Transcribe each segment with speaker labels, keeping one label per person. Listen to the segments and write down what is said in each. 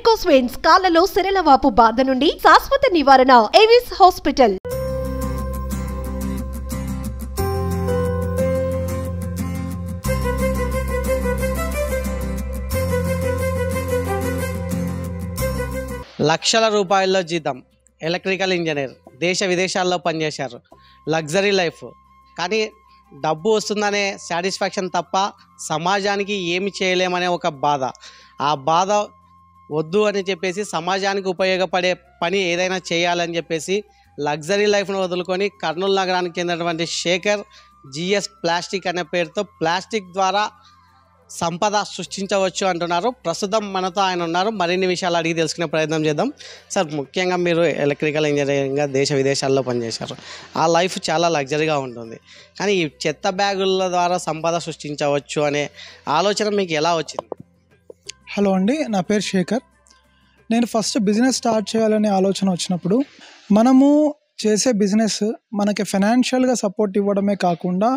Speaker 1: వెరికోస్వెయిన్స్ కాళ్ళలో వాపు బాధ నుండి శాశ్వత నివారణ ఏవిస్ హాస్పిటల్ లక్షల రూపాయల్లో జీతం ఎలక్ట్రికల్ ఇంజనీర్ దేశ విదేశాల్లో పనిచేశారు లగ్జరీ లైఫ్ కానీ డబ్బు వస్తుందనే సాటిస్ఫాక్షన్ తప్ప సమాజానికి ఏమి చేయలేమనే ఒక బాధ ఆ బాధ వద్దు అని చెప్పేసి సమాజానికి ఉపయోగపడే పని ఏదైనా చేయాలని చెప్పేసి లగ్జరీ లైఫ్ను వదులుకొని కర్నూలు నగరానికి చెందినటువంటి శేఖర్ జిఎస్ ప్లాస్టిక్ అనే పేరుతో ప్లాస్టిక్ ద్వారా సంపద సృష్టించవచ్చు అంటున్నారు ప్రస్తుతం మనతో ఆయన ఉన్నారు మరిన్ని విషయాలు అడిగి తెలుసుకునే ప్రయత్నం చేద్దాం సార్ ముఖ్యంగా మీరు ఎలక్ట్రికల్ ఇంజనీరింగ్గా దేశ విదేశాల్లో పనిచేశారు ఆ లైఫ్ చాలా లగ్జరీగా ఉంటుంది కానీ ఈ చెత్త బ్యాగుల ద్వారా సంపద సృష్టించవచ్చు అనే ఆలోచన మీకు ఎలా వచ్చింది
Speaker 2: హలో అండి నా పేరు శేఖర్ నేను ఫస్ట్ బిజినెస్ స్టార్ట్ చేయాలనే ఆలోచన వచ్చినప్పుడు మనము చేసే బిజినెస్ మనకి ఫైనాన్షియల్గా సపోర్ట్ ఇవ్వడమే కాకుండా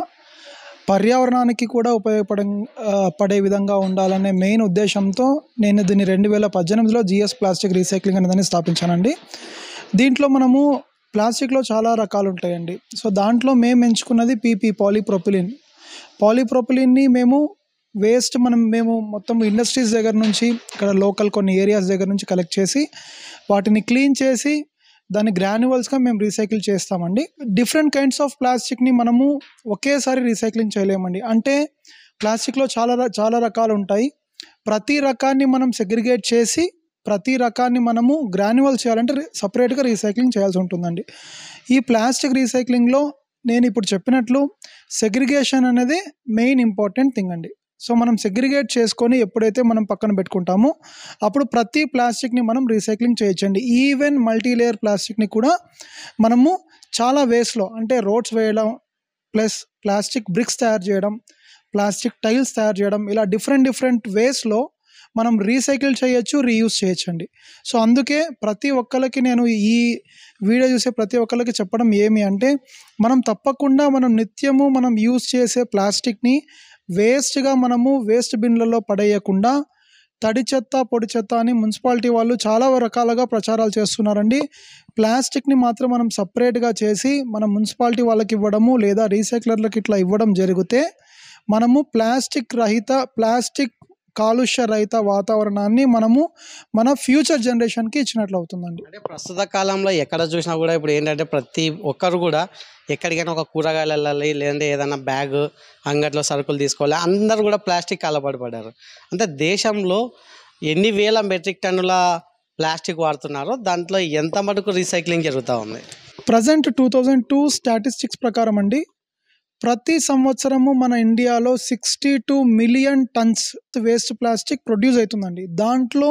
Speaker 2: పర్యావరణానికి కూడా ఉపయోగపడ పడే విధంగా ఉండాలనే మెయిన్ ఉద్దేశంతో నేను దీన్ని రెండు వేల పద్దెనిమిదిలో జిఎస్ ప్లాస్టిక్ రీసైక్లింగ్ అనేది స్థాపించానండి దీంట్లో మనము ప్లాస్టిక్లో చాలా రకాలు ఉంటాయండి సో దాంట్లో మేము ఎంచుకున్నది పీపీ పాలీప్రొపిలిన్ పాలీప్రొపిలిన్ని మేము వేస్ట్ మనం మేము మొత్తం ఇండస్ట్రీస్ దగ్గర నుంచి ఇక్కడ లోకల్ కొన్ని ఏరియాస్ దగ్గర నుంచి కలెక్ట్ చేసి వాటిని క్లీన్ చేసి దాన్ని గ్రాన్యువల్స్గా మేము రీసైకిల్ చేస్తామండి డిఫరెంట్ కైండ్స్ ఆఫ్ ప్లాస్టిక్ని మనము ఒకేసారి రీసైక్లింగ్ చేయలేమండి అంటే ప్లాస్టిక్లో చాలా చాలా రకాలు ఉంటాయి ప్రతి రకాన్ని మనం సెగ్రిగేట్ చేసి ప్రతి రకాన్ని మనము గ్రాన్యువల్ చేయాలంటే సపరేట్గా రీసైక్లింగ్ చేయాల్సి ఉంటుందండి ఈ ప్లాస్టిక్ రీసైక్లింగ్లో నేను ఇప్పుడు చెప్పినట్లు సెగ్రిగేషన్ అనేది మెయిన్ ఇంపార్టెంట్ థింగ్ అండి సో మనం సెగ్రిగేట్ చేసుకొని ఎప్పుడైతే మనం పక్కన పెట్టుకుంటామో అప్పుడు ప్రతి ప్లాస్టిక్ని మనం రీసైక్లింగ్ చేయొచ్చండి ఈవెన్ మల్టీలేయర్ ప్లాస్టిక్ని కూడా మనము చాలా వేస్లో అంటే రోడ్స్ వేయడం ప్లస్ ప్లాస్టిక్ బ్రిక్స్ తయారు చేయడం ప్లాస్టిక్ టైల్స్ తయారు చేయడం ఇలా డిఫరెంట్ డిఫరెంట్ వేస్లో మనం రీసైకిల్ చేయొచ్చు రీయూజ్ చేయొచ్చండి సో అందుకే ప్రతి ఒక్కరికి నేను ఈ వీడియో చూసే ప్రతి ఒక్కరికి చెప్పడం ఏమి అంటే మనం తప్పకుండా మనం నిత్యము మనం యూజ్ చేసే ప్లాస్టిక్ని వేస్ట్గా మనము వేస్ట్ బిన్లలో పడేయకుండా తడి చెత్త పొడి చెత్త అని మున్సిపాలిటీ వాళ్ళు చాలా రకాలుగా ప్రచారాలు చేస్తున్నారండి ప్లాస్టిక్ని మాత్రం మనం సపరేట్గా చేసి మనం మున్సిపాలిటీ వాళ్ళకి ఇవ్వడము లేదా రీసైక్లర్లకు ఇట్లా ఇవ్వడం జరిగితే మనము ప్లాస్టిక్ రహిత ప్లాస్టిక్ కాలుష్య రహిత వాతావరణాన్ని మనము మన ఫ్యూచర్ జనరేషన్కి ఇచ్చినట్లు అవుతుందండి
Speaker 1: అంటే ప్రస్తుత కాలంలో ఎక్కడ చూసినా కూడా ఇప్పుడు ఏంటంటే ప్రతి ఒక్కరు కూడా ఎక్కడికైనా ఒక కూరగాయలు వెళ్ళాలి లేదంటే ఏదైనా బ్యాగ్ అంగట్లో సరుకులు తీసుకోవాలి అందరూ కూడా ప్లాస్టిక్ పడ్డారు అంటే దేశంలో ఎన్ని వేల మెట్రిక్ టన్నుల ప్లాస్టిక్ వాడుతున్నారో దాంట్లో ఎంత మటుకు రీసైక్లింగ్ జరుగుతూ ఉంది
Speaker 2: present two thousand two statistics ప్రకారం అండి ప్రతి సంవత్సరము మన ఇండియాలో sixty two million tons waste plastic produce అవుతుందండి దాంట్లో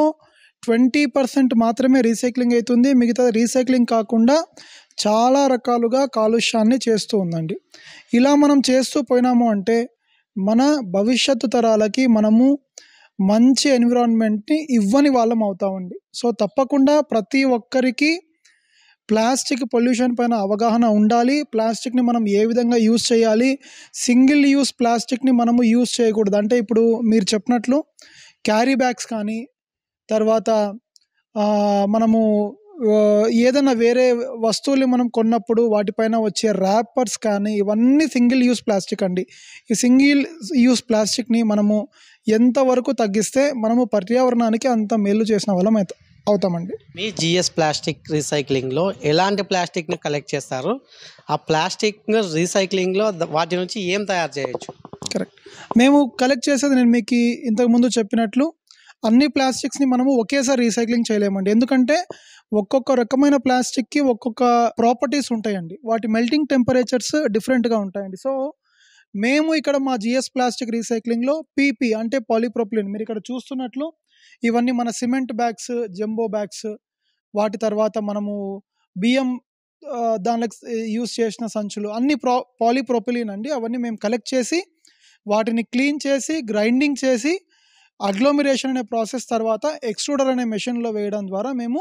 Speaker 2: ట్వంటీ పర్సెంట్ మాత్రమే రీసైక్లింగ్ అవుతుంది మిగతా రీసైక్లింగ్ కాకుండా చాలా రకాలుగా కాలుష్యాన్ని చేస్తూ ఉందండి ఇలా మనం చేస్తూ పోయినాము అంటే మన భవిష్యత్తు తరాలకి మనము మంచి ఎన్విరాన్మెంట్ని ఇవ్వని వాళ్ళం అవుతామండి సో తప్పకుండా ప్రతి ఒక్కరికి ప్లాస్టిక్ పొల్యూషన్ పైన అవగాహన ఉండాలి ప్లాస్టిక్ని మనం ఏ విధంగా యూస్ చేయాలి సింగిల్ యూస్ ప్లాస్టిక్ని మనము యూస్ చేయకూడదు అంటే ఇప్పుడు మీరు చెప్పినట్లు క్యారీ బ్యాగ్స్ కానీ తర్వాత మనము ఏదైనా వేరే వస్తువులు మనం కొన్నప్పుడు వాటిపైన వచ్చే ర్యాపర్స్ కానీ ఇవన్నీ సింగిల్ యూస్ ప్లాస్టిక్ అండి ఈ సింగిల్ యూస్ ప్లాస్టిక్ని మనము ఎంతవరకు తగ్గిస్తే మనము పర్యావరణానికి అంత మేలు చేసిన వాళ్ళం అవుతాం అవుతామండి
Speaker 1: మీ జిఎస్ ప్లాస్టిక్ రీసైక్లింగ్లో ఎలాంటి ప్లాస్టిక్ని కలెక్ట్ చేస్తారు ఆ ప్లాస్టిక్ రీసైక్లింగ్లో వాటి నుంచి ఏం తయారు చేయొచ్చు
Speaker 2: కరెక్ట్ మేము కలెక్ట్ చేసేది నేను మీకు ఇంతకుముందు చెప్పినట్లు అన్ని ప్లాస్టిక్స్ని మనము ఒకేసారి రీసైక్లింగ్ చేయలేమండి ఎందుకంటే ఒక్కొక్క రకమైన ప్లాస్టిక్కి ఒక్కొక్క ప్రాపర్టీస్ ఉంటాయండి వాటి మెల్టింగ్ టెంపరేచర్స్ డిఫరెంట్గా ఉంటాయండి సో మేము ఇక్కడ మా జిఎస్ ప్లాస్టిక్ రీసైక్లింగ్లో పీపీ అంటే పాలిప్రోప్లిన్ మీరు ఇక్కడ చూస్తున్నట్లు ఇవన్నీ మన సిమెంట్ బ్యాగ్స్ జంబో బ్యాగ్స్ వాటి తర్వాత మనము బియ్యం దానికి యూస్ చేసిన సంచులు అన్ని ప్రో పాలిప్రోపిలిన్ అండి అవన్నీ మేము కలెక్ట్ చేసి వాటిని క్లీన్ చేసి గ్రైండింగ్ చేసి అగ్లోమిరేషన్ అనే ప్రాసెస్ తర్వాత ఎక్స్ట్రూడర్ అనే మెషిన్లో వేయడం ద్వారా మేము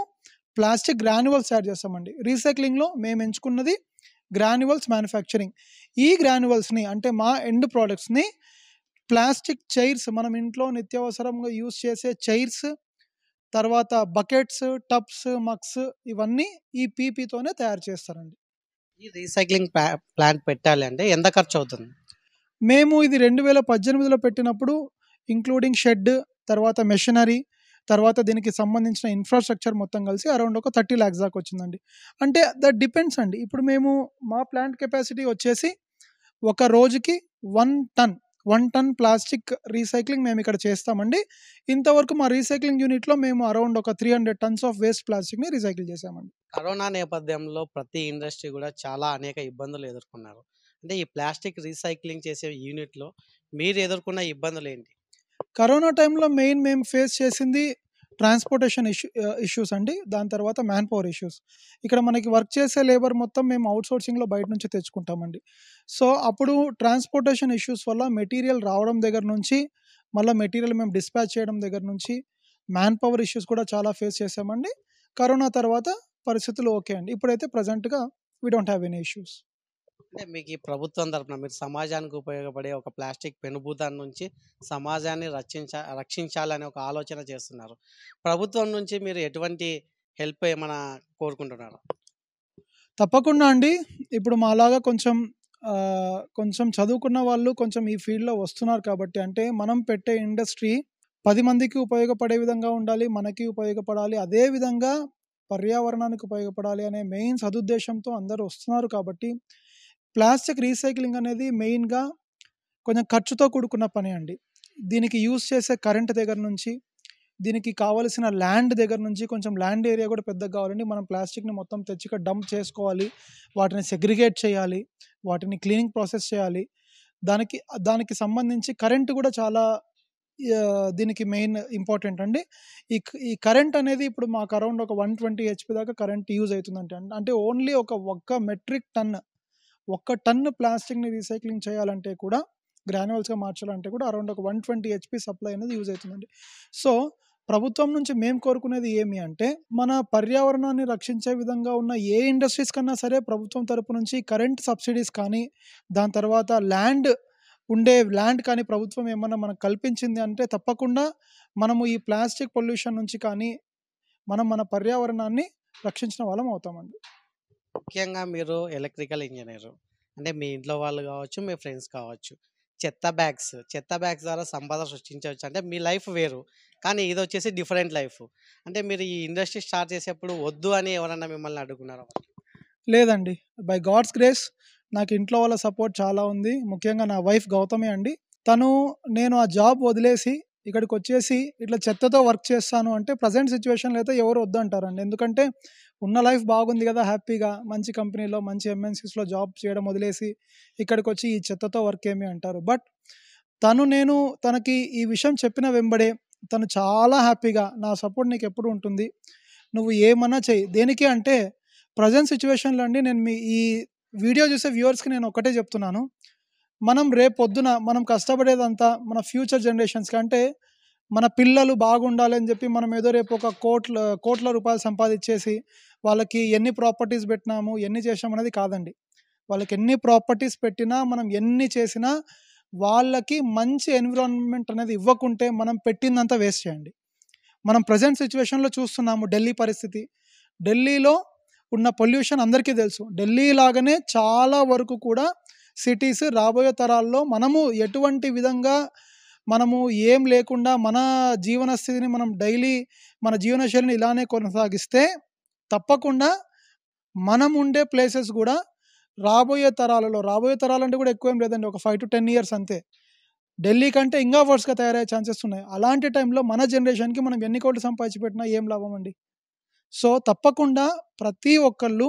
Speaker 2: ప్లాస్టిక్ గ్రాన్యువల్స్ తయారు చేస్తామండి రీసైక్లింగ్లో మేము ఎంచుకున్నది గ్రాన్యువల్స్ మ్యానుఫ్యాక్చరింగ్ ఈ గ్రాన్యువల్స్ని అంటే మా ఎండ్ ప్రోడక్ట్స్ని ప్లాస్టిక్ చైర్స్ మనం ఇంట్లో నిత్యావసరంగా యూస్ చేసే చైర్స్ తర్వాత బకెట్స్ టబ్స్ మగ్స్ ఇవన్నీ ఈ పీపీతోనే తయారు చేస్తారండి ఈ రీసైక్లింగ్
Speaker 1: ప్లాంట్ పెట్టాలి అంటే ఎంత ఖర్చు అవుతుంది
Speaker 2: మేము ఇది రెండు వేల పద్దెనిమిదిలో పెట్టినప్పుడు ఇంక్లూడింగ్ షెడ్ తర్వాత మెషినరీ తర్వాత దీనికి సంబంధించిన ఇన్ఫ్రాస్ట్రక్చర్ మొత్తం కలిసి అరౌండ్ ఒక థర్టీ ల్యాక్స్ దాకా వచ్చిందండి అంటే దట్ డిపెండ్స్ అండి ఇప్పుడు మేము మా ప్లాంట్ కెపాసిటీ వచ్చేసి ఒక రోజుకి one ton one ton plastic recycling మేము ఇక్కడ చేస్తామండి ఇంతవరకు మా రీసైక్లింగ్ యూనిట్లో మేము అరౌండ్ ఒక three hundred tons of waste ప్లాస్టిక్ని రీసైకిల్ చేసామండి
Speaker 1: కరోనా నేపథ్యంలో ప్రతి ఇండస్ట్రీ కూడా చాలా అనేక ఇబ్బందులు ఎదుర్కొన్నారు అంటే ఈ ప్లాస్టిక్ రీసైక్లింగ్ చేసే యూనిట్లో మీరు ఎదుర్కొన్న ఇబ్బందులు ఏంటి
Speaker 2: కరోనా టైంలో మెయిన్ మేము ఫేస్ చేసింది ట్రాన్స్పోర్టేషన్ ఇష్యూ ఇష్యూస్ అండి దాని తర్వాత మ్యాన్ పవర్ ఇష్యూస్ ఇక్కడ మనకి వర్క్ చేసే లేబర్ మొత్తం మేము సోర్సింగ్లో బయట నుంచి తెచ్చుకుంటామండి సో అప్పుడు ట్రాన్స్పోర్టేషన్ ఇష్యూస్ వల్ల మెటీరియల్ రావడం దగ్గర నుంచి మళ్ళీ మెటీరియల్ మేము డిస్పాచ్ చేయడం దగ్గర నుంచి మ్యాన్ పవర్ ఇష్యూస్ కూడా చాలా ఫేస్ చేసామండి కరోనా తర్వాత పరిస్థితులు ఓకే అండి ఇప్పుడైతే ప్రజెంట్గా we don't have any issues
Speaker 1: అంటే మీకు ఈ ప్రభుత్వం తరఫున మీరు సమాజానికి ఉపయోగపడే ఒక ప్లాస్టిక్ పెనుభూతాన్ని నుంచి సమాజాన్ని రక్షించ రక్షించాలనే ఒక ఆలోచన చేస్తున్నారు ప్రభుత్వం నుంచి మీరు ఎటువంటి హెల్ప్ ఏమైనా కోరుకుంటున్నారు
Speaker 2: తప్పకుండా అండి ఇప్పుడు మాలాగా కొంచెం కొంచెం చదువుకున్న వాళ్ళు కొంచెం ఈ ఫీల్డ్లో వస్తున్నారు కాబట్టి అంటే మనం పెట్టే ఇండస్ట్రీ పది మందికి ఉపయోగపడే విధంగా ఉండాలి మనకి ఉపయోగపడాలి అదే విధంగా పర్యావరణానికి ఉపయోగపడాలి అనే మెయిన్ సదుద్దేశంతో అందరూ వస్తున్నారు కాబట్టి ప్లాస్టిక్ రీసైక్లింగ్ అనేది మెయిన్గా కొంచెం ఖర్చుతో కూడుకున్న పని అండి దీనికి యూస్ చేసే కరెంట్ దగ్గర నుంచి దీనికి కావలసిన ల్యాండ్ దగ్గర నుంచి కొంచెం ల్యాండ్ ఏరియా కూడా పెద్దగా కావాలండి మనం ప్లాస్టిక్ని మొత్తం తెచ్చిక డంప్ చేసుకోవాలి వాటిని సెగ్రిగేట్ చేయాలి వాటిని క్లీనింగ్ ప్రాసెస్ చేయాలి దానికి దానికి సంబంధించి కరెంట్ కూడా చాలా దీనికి మెయిన్ ఇంపార్టెంట్ అండి ఈ ఈ కరెంట్ అనేది ఇప్పుడు మాకు అరౌండ్ ఒక వన్ ట్వంటీ హెచ్పి దాకా కరెంట్ యూజ్ అవుతుందంటే అంటే ఓన్లీ ఒక ఒక్క మెట్రిక్ టన్ ఒక్క టన్ను ప్లాస్టిక్ని రీసైక్లింగ్ చేయాలంటే కూడా గ్రాన్యువల్స్గా మార్చాలంటే కూడా అరౌండ్ ఒక వన్ ట్వంటీ హెచ్పి సప్లై అనేది యూజ్ అవుతుందండి సో ప్రభుత్వం నుంచి మేము కోరుకునేది ఏమి అంటే మన పర్యావరణాన్ని రక్షించే విధంగా ఉన్న ఏ ఇండస్ట్రీస్ కన్నా సరే ప్రభుత్వం తరపు నుంచి కరెంట్ సబ్సిడీస్ కానీ దాని తర్వాత ల్యాండ్ ఉండే ల్యాండ్ కానీ ప్రభుత్వం ఏమన్నా మనకు కల్పించింది అంటే తప్పకుండా మనము ఈ ప్లాస్టిక్ పొల్యూషన్ నుంచి కానీ మనం మన పర్యావరణాన్ని రక్షించిన వాళ్ళం అవుతామండి
Speaker 1: ముఖ్యంగా మీరు ఎలక్ట్రికల్ ఇంజనీర్ అంటే మీ ఇంట్లో వాళ్ళు కావచ్చు మీ ఫ్రెండ్స్ కావచ్చు చెత్త బ్యాగ్స్ చెత్త బ్యాగ్స్ ద్వారా సంపద సృష్టించవచ్చు అంటే మీ లైఫ్ వేరు కానీ ఇది వచ్చేసి డిఫరెంట్ లైఫ్ అంటే మీరు ఈ ఇండస్ట్రీ స్టార్ట్ చేసేప్పుడు వద్దు అని ఎవరన్నా మిమ్మల్ని అడుగున్నారా
Speaker 2: లేదండి బై గాడ్స్ గ్రేస్ నాకు ఇంట్లో వాళ్ళ సపోర్ట్ చాలా ఉంది ముఖ్యంగా నా వైఫ్ గౌతమి అండి తను నేను ఆ జాబ్ వదిలేసి ఇక్కడికి వచ్చేసి ఇట్లా చెత్తతో వర్క్ చేస్తాను అంటే ప్రజెంట్ సిచ్యువేషన్లో అయితే ఎవరు వద్దంటారండి ఎందుకంటే ఉన్న లైఫ్ బాగుంది కదా హ్యాపీగా మంచి కంపెనీలో మంచి ఎంఎన్సీస్లో జాబ్ చేయడం వదిలేసి ఇక్కడికి వచ్చి ఈ చెత్తతో వర్క్ ఏమి అంటారు బట్ తను నేను తనకి ఈ విషయం చెప్పిన వెంబడే తను చాలా హ్యాపీగా నా సపోర్ట్ నీకు ఎప్పుడు ఉంటుంది నువ్వు ఏమన్నా చెయ్యి దేనికి అంటే ప్రజెంట్ సిచ్యువేషన్లో అండి నేను మీ ఈ వీడియో చూసే వ్యూవర్స్కి నేను ఒకటే చెప్తున్నాను మనం రేపొద్దున మనం కష్టపడేదంతా మన ఫ్యూచర్ జనరేషన్స్కి అంటే మన పిల్లలు బాగుండాలని చెప్పి మనం ఏదో రేపు ఒక కోట్ల కోట్ల రూపాయలు సంపాదించేసి వాళ్ళకి ఎన్ని ప్రాపర్టీస్ పెట్టినాము ఎన్ని చేసాము అనేది కాదండి వాళ్ళకి ఎన్ని ప్రాపర్టీస్ పెట్టినా మనం ఎన్ని చేసినా వాళ్ళకి మంచి ఎన్విరాన్మెంట్ అనేది ఇవ్వకుంటే మనం పెట్టిందంతా వేస్ట్ చేయండి మనం ప్రజెంట్ సిచ్యువేషన్లో చూస్తున్నాము ఢిల్లీ పరిస్థితి ఢిల్లీలో ఉన్న పొల్యూషన్ అందరికీ తెలుసు ఢిల్లీ లాగానే చాలా వరకు కూడా సిటీస్ రాబోయే తరాల్లో మనము ఎటువంటి విధంగా మనము ఏం లేకుండా మన జీవన స్థితిని మనం డైలీ మన జీవనశైలిని ఇలానే కొనసాగిస్తే తప్పకుండా మనం ఉండే ప్లేసెస్ కూడా రాబోయే తరాలలో రాబోయే తరాలంటే కూడా ఎక్కువ ఏం లేదండి ఒక ఫైవ్ టు టెన్ ఇయర్స్ అంతే ఢిల్లీ కంటే ఇంకా వర్స్గా తయారయ్యే ఛాన్సెస్ ఉన్నాయి అలాంటి టైంలో మన జనరేషన్కి మనం ఎన్ని కోట్లు సంపాదించి పెట్టినా ఏం లాభం అండి సో తప్పకుండా ప్రతి ఒక్కళ్ళు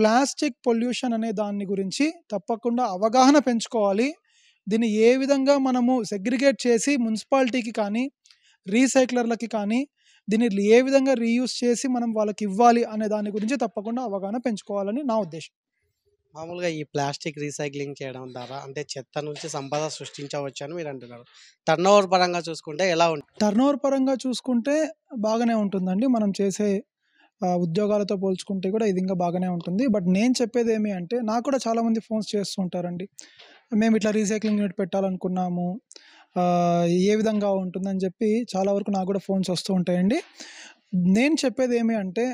Speaker 2: ప్లాస్టిక్ పొల్యూషన్ అనే దాన్ని గురించి తప్పకుండా అవగాహన పెంచుకోవాలి దీన్ని ఏ విధంగా మనము సెగ్రిగేట్ చేసి మున్సిపాలిటీకి కానీ రీసైక్లర్లకి కానీ దీన్ని ఏ విధంగా రీయూస్ చేసి మనం వాళ్ళకి ఇవ్వాలి అనే దాని గురించి తప్పకుండా అవగాహన పెంచుకోవాలని నా
Speaker 1: ఉద్దేశం మామూలుగా ఈ ప్లాస్టిక్ రీసైక్లింగ్ చేయడం ద్వారా అంటే చెత్త నుంచి సంపద సృష్టించవచ్చు అని మీరు అంటున్నారు టర్న్ ఓవర్ పరంగా చూసుకుంటే ఎలా ఉంటుంది
Speaker 2: టర్న్ ఓవర్ పరంగా చూసుకుంటే బాగానే ఉంటుందండి మనం చేసే ఉద్యోగాలతో పోల్చుకుంటే కూడా ఇది ఇంకా బాగానే ఉంటుంది బట్ నేను చెప్పేది ఏమి అంటే నాకు కూడా చాలామంది ఫోన్స్ చేస్తుంటారండి మేము ఇట్లా రీసైక్లింగ్ యూనిట్ పెట్టాలనుకున్నాము ఏ విధంగా ఉంటుందని చెప్పి చాలా వరకు నాకు కూడా ఫోన్స్ వస్తూ ఉంటాయండి నేను చెప్పేది ఏమి అంటే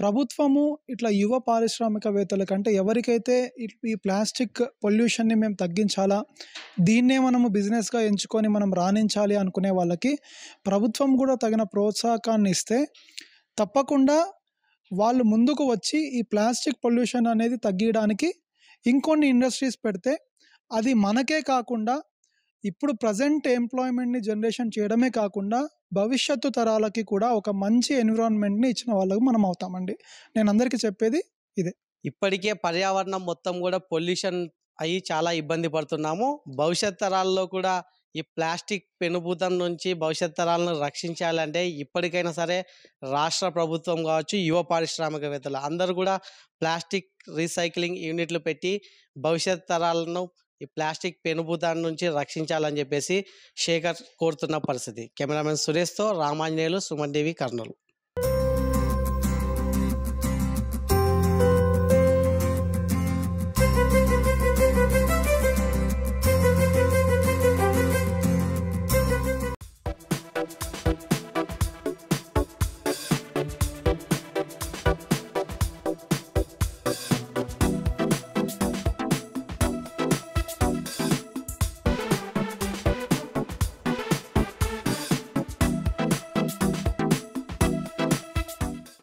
Speaker 2: ప్రభుత్వము ఇట్లా యువ పారిశ్రామికవేత్తల కంటే ఎవరికైతే ఈ ప్లాస్టిక్ పొల్యూషన్ని మేము తగ్గించాలా దీన్నే మనము బిజినెస్గా ఎంచుకొని మనం రాణించాలి అనుకునే వాళ్ళకి ప్రభుత్వం కూడా తగిన ప్రోత్సాహకాన్ని ఇస్తే తప్పకుండా వాళ్ళు ముందుకు వచ్చి ఈ ప్లాస్టిక్ పొల్యూషన్ అనేది తగ్గించడానికి ఇంకొన్ని ఇండస్ట్రీస్ పెడితే అది మనకే కాకుండా ఇప్పుడు ప్రజెంట్ ఎంప్లాయ్మెంట్ని జనరేషన్ చేయడమే కాకుండా భవిష్యత్తు తరాలకి కూడా ఒక మంచి ఎన్విరాన్మెంట్ని ఇచ్చిన వాళ్ళకు మనం అవుతామండి నేను అందరికీ చెప్పేది ఇదే
Speaker 1: ఇప్పటికే పర్యావరణం మొత్తం కూడా పొల్యూషన్ అయ్యి చాలా ఇబ్బంది పడుతున్నాము భవిష్యత్ తరాల్లో కూడా ఈ ప్లాస్టిక్ పెనుభూతం నుంచి భవిష్యత్ తరాలను రక్షించాలంటే ఇప్పటికైనా సరే రాష్ట్ర ప్రభుత్వం కావచ్చు యువ పారిశ్రామికవేత్తలు అందరూ కూడా ప్లాస్టిక్ రీసైక్లింగ్ యూనిట్లు పెట్టి భవిష్యత్ తరాలను ఈ ప్లాస్టిక్ పెనుభూతాన్ని నుంచి రక్షించాలని చెప్పేసి శేఖర్ కోరుతున్న పరిస్థితి కెమెరామెన్ సురేష్తో రామాంజనేయులు సుమన్ దేవి కర్నూలు